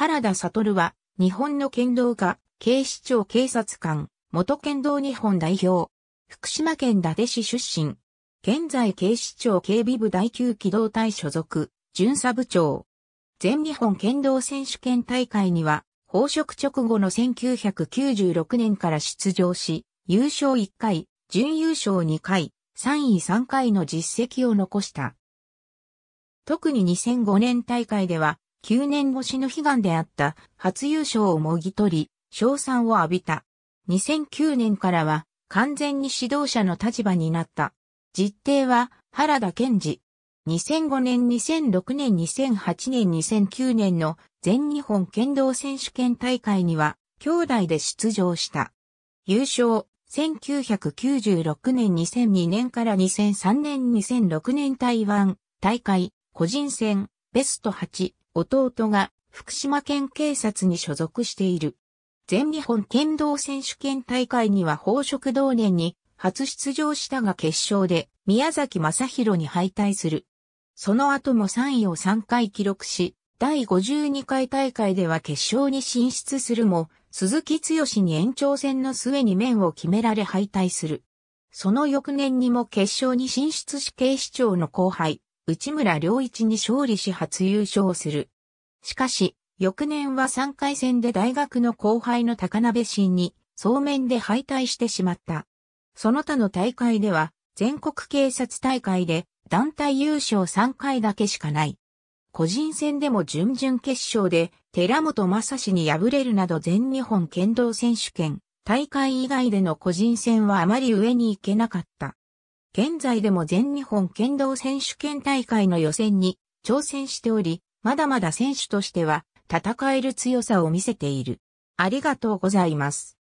原田悟は、日本の剣道家、警視庁警察官、元剣道日本代表、福島県伊達市出身、現在警視庁警備部第9機動隊所属、巡査部長。全日本剣道選手権大会には、飽職直後の1996年から出場し、優勝1回、準優勝2回、3位3回の実績を残した。特に2005年大会では、9年越しの悲願であった初優勝をもぎ取り、賞賛を浴びた。2009年からは完全に指導者の立場になった。実定は原田健二。2005年、2006年、2008年、2009年の全日本剣道選手権大会には兄弟で出場した。優勝、1996年、2002年から2003年、2006年台湾大会個人戦ベスト8、弟が福島県警察に所属している。全日本剣道選手権大会には宝飾同年に初出場したが決勝で宮崎正宏に敗退する。その後も3位を3回記録し、第52回大会では決勝に進出するも、鈴木剛に延長戦の末に面を決められ敗退する。その翌年にも決勝に進出し警視庁の後輩、内村良一に勝利し初優勝する。しかし、翌年は3回戦で大学の後輩の高鍋真に、総面で敗退してしまった。その他の大会では、全国警察大会で団体優勝3回だけしかない。個人戦でも準々決勝で寺本正史に敗れるなど全日本剣道選手権大会以外での個人戦はあまり上に行けなかった。現在でも全日本剣道選手権大会の予選に挑戦しており、まだまだ選手としては戦える強さを見せている。ありがとうございます。